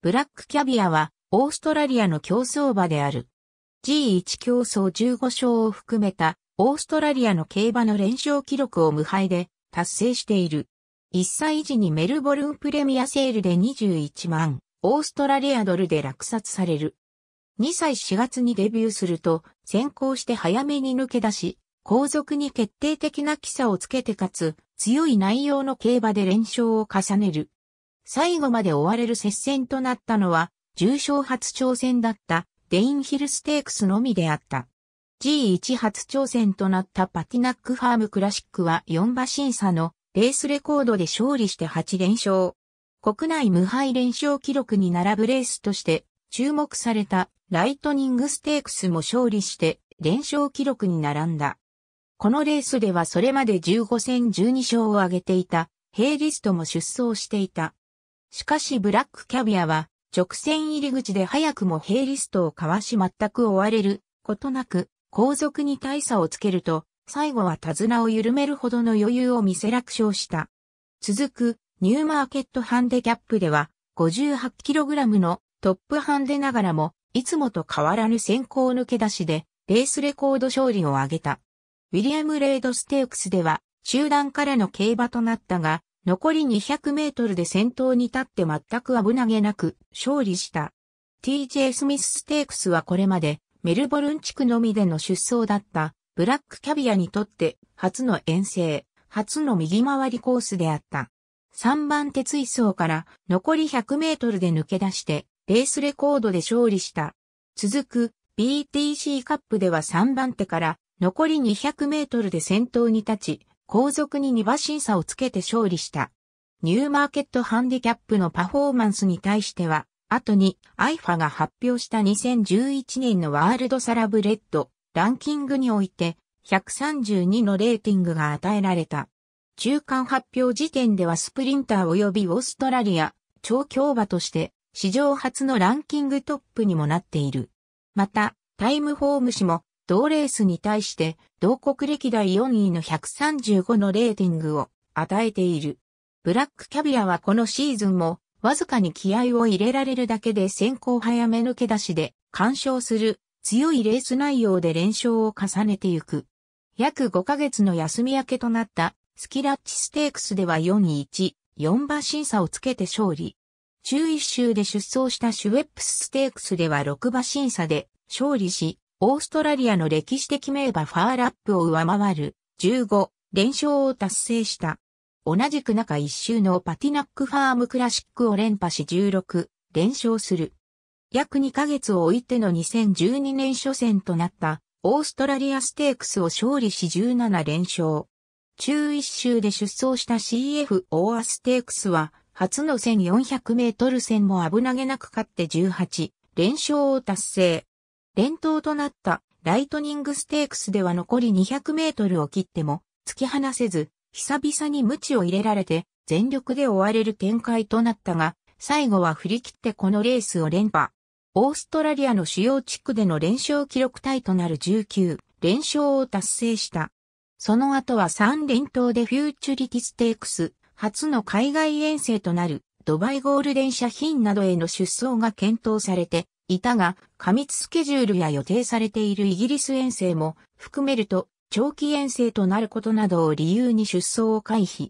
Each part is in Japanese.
ブラックキャビアは、オーストラリアの競争馬である。G1 競争15勝を含めた、オーストラリアの競馬の連勝記録を無敗で達成している。1歳時にメルボルンプレミアセールで21万、オーストラリアドルで落札される。2歳4月にデビューすると、先行して早めに抜け出し、後続に決定的な基差をつけてかつ、強い内容の競馬で連勝を重ねる。最後まで追われる接戦となったのは、重賞初挑戦だったデインヒルステークスのみであった。G1 初挑戦となったパティナックファームクラシックは4馬審査のレースレコードで勝利して8連勝。国内無敗連勝記録に並ぶレースとして注目されたライトニングステークスも勝利して連勝記録に並んだ。このレースではそれまで15戦12勝を挙げていたヘイリストも出走していた。しかしブラックキャビアは直線入り口で早くもヘイリストをかわし全く追われることなく後続に大差をつけると最後は手綱を緩めるほどの余裕を見せ楽勝した。続くニューマーケットハンデキャップでは 58kg のトップハンデながらもいつもと変わらぬ先行抜け出しでレースレコード勝利を挙げた。ウィリアム・レード・ステークスでは中団からの競馬となったが、残り200メートルで先頭に立って全く危なげなく勝利した。TJ スミスステークスはこれまでメルボルン地区のみでの出走だったブラックキャビアにとって初の遠征、初の右回りコースであった。3番手追走から残り100メートルで抜け出してレースレコードで勝利した。続く BTC カップでは3番手から残り200メートルで先頭に立ち後続に2馬身差をつけて勝利した。ニューマーケットハンディキャップのパフォーマンスに対しては、後にアイファが発表した2011年のワールドサラブレッドランキングにおいて132のレーティングが与えられた。中間発表時点ではスプリンター及びオーストラリア超競馬として史上初のランキングトップにもなっている。また、タイムフォーム誌も同レースに対して、同国歴代4位の135のレーティングを与えている。ブラックキャビアはこのシーズンも、わずかに気合を入れられるだけで先行早め抜け出しで、干渉する、強いレース内容で連勝を重ねてゆく。約5ヶ月の休み明けとなった、スキラッチステークスでは4位1、4馬審査をつけて勝利。中一周で出走したシュウェップスステークスでは6馬審査で勝利し、オーストラリアの歴史的名馬ファーラップを上回る15連勝を達成した。同じく中一周のパティナックファームクラシックを連覇し16連勝する。約2ヶ月を置いての2012年初戦となったオーストラリアステークスを勝利し17連勝。中一周で出走した CF オーアステークスは初の1400メートル戦も危なげなく勝って18連勝を達成。連投となったライトニングステークスでは残り200メートルを切っても突き放せず、久々に無知を入れられて全力で追われる展開となったが、最後は振り切ってこのレースを連覇。オーストラリアの主要地区での連勝記録体となる19連勝を達成した。その後は3連投でフューチュリティステークス、初の海外遠征となるドバイゴールデン社品などへの出走が検討されて、いたが、過密スケジュールや予定されているイギリス遠征も含めると、長期遠征となることなどを理由に出走を回避。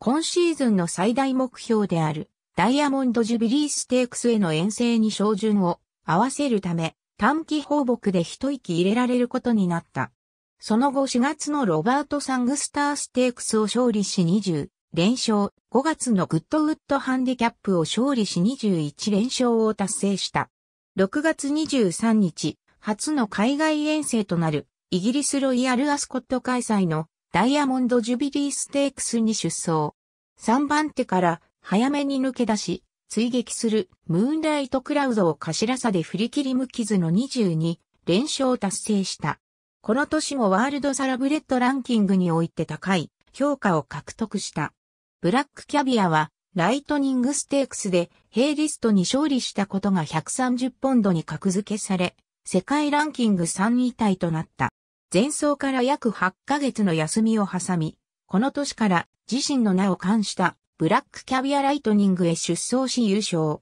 今シーズンの最大目標である、ダイヤモンド・ジュビリー・ステークスへの遠征に照準を合わせるため、短期放牧で一息入れられることになった。その後4月のロバート・サングスター・ステークスを勝利し20連勝、5月のグッドウッドハンディキャップを勝利し21連勝を達成した。6月23日、初の海外遠征となる、イギリスロイヤルアスコット開催のダイヤモンドジュビリーステークスに出走。3番手から早めに抜け出し、追撃するムーンライトクラウドを頭差で振り切り無傷の22連勝を達成した。この年もワールドサラブレッドランキングにおいて高い評価を獲得した。ブラックキャビアはライトニングステークスでヘイリストに勝利したことが130ポンドに格付けされ、世界ランキング3位タイとなった。前走から約8ヶ月の休みを挟み、この年から自身の名を冠したブラックキャビアライトニングへ出走し優勝。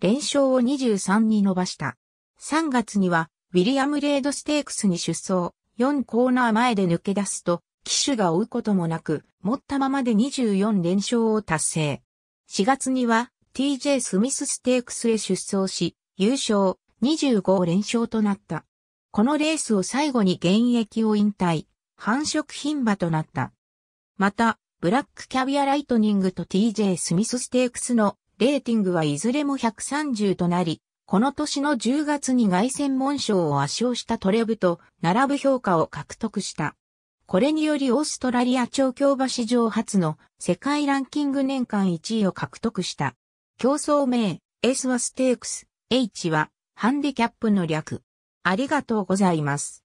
連勝を23に伸ばした。3月にはウィリアムレードステークスに出走、4コーナー前で抜け出すと、騎手が追うこともなく、持ったままで24連勝を達成。4月には TJ スミスステークスへ出走し、優勝25連勝となった。このレースを最後に現役を引退、繁殖牝馬となった。また、ブラックキャビアライトニングと TJ スミスステークスのレーティングはいずれも130となり、この年の10月に凱旋門賞を圧勝したトレブと並ぶ評価を獲得した。これによりオーストラリア調教馬史上初の世界ランキング年間1位を獲得した。競争名、S はステークス、H はハンディキャップの略。ありがとうございます。